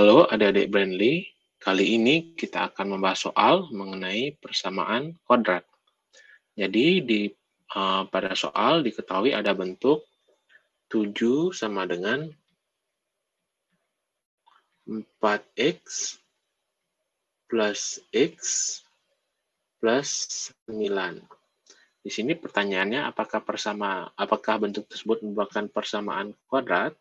Halo adik-adik Brandly, kali ini kita akan membahas soal mengenai persamaan kuadrat. Jadi di uh, pada soal diketahui ada bentuk 7 sama dengan 4x plus x plus 9. Di sini pertanyaannya apakah persama apakah bentuk tersebut merupakan persamaan kuadrat?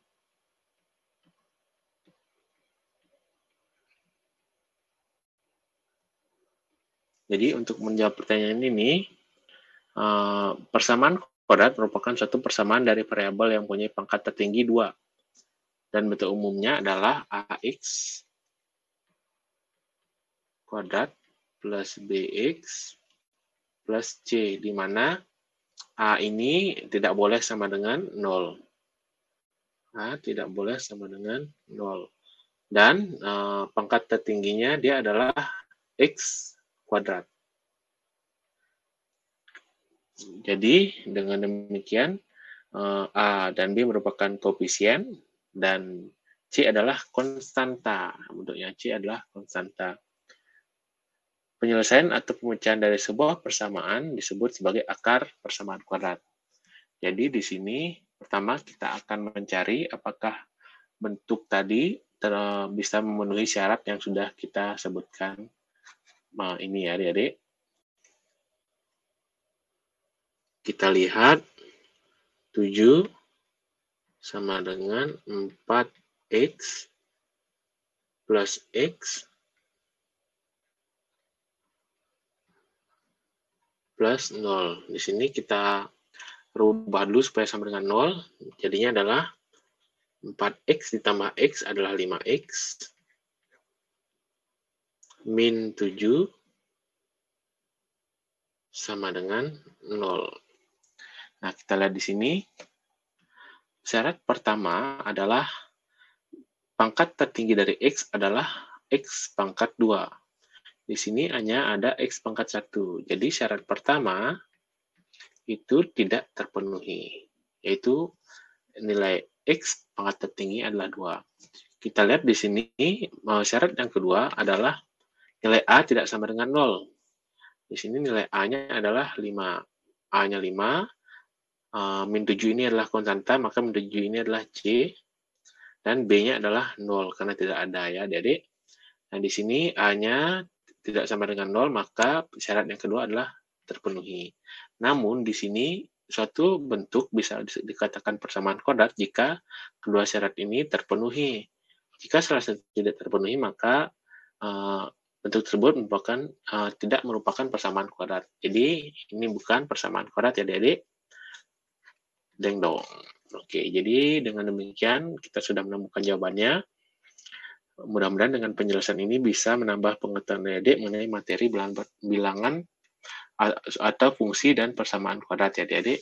Jadi untuk menjawab pertanyaan ini, uh, persamaan kuadrat merupakan suatu persamaan dari variabel yang punya pangkat tertinggi dua. Dan bentuk umumnya adalah AX kuadrat plus BX plus C, di mana A ini tidak boleh sama dengan 0. A tidak boleh sama dengan 0. Dan uh, pangkat tertingginya dia adalah X kuadrat. Jadi dengan demikian eh, A dan B merupakan koefisien dan C adalah konstanta. Bentuknya C adalah konstanta. Penyelesaian atau pemecahan dari sebuah persamaan disebut sebagai akar persamaan kuadrat. Jadi di sini pertama kita akan mencari apakah bentuk tadi bisa memenuhi syarat yang sudah kita sebutkan Nah, ini ya adik-adik. Kita lihat 7 sama dengan 4x plus x plus 0. Di sini kita rubah dulu supaya sama dengan 0. Jadinya adalah 4x ditambah x adalah 5x min 7 sama dengan 0. Nah, kita lihat di sini. Syarat pertama adalah pangkat tertinggi dari X adalah X pangkat 2. Di sini hanya ada X pangkat 1. Jadi syarat pertama itu tidak terpenuhi, yaitu nilai X pangkat tertinggi adalah 2. Kita lihat di sini, eh, syarat yang kedua adalah Nilai A tidak sama dengan 0. Di sini nilai A-nya adalah 5. A-nya 5, uh, eh, min 7 ini adalah konstanta, maka min 7 ini adalah C, dan B-nya adalah 0, karena tidak ada ya, Jadi, Nah, di sini A-nya tidak sama dengan 0, maka syarat yang kedua adalah terpenuhi. Namun, di sini suatu bentuk bisa dikatakan persamaan kodat jika kedua syarat ini terpenuhi. Jika salah satu tidak terpenuhi, maka uh, bentuk tersebut merupakan uh, tidak merupakan persamaan kuadrat. Jadi ini bukan persamaan kuadrat ya adik-adik. Deng dong. Oke, jadi dengan demikian kita sudah menemukan jawabannya. Mudah-mudahan dengan penjelasan ini bisa menambah pengetahuan adik mengenai materi bilangan atau fungsi dan persamaan kuadrat ya adik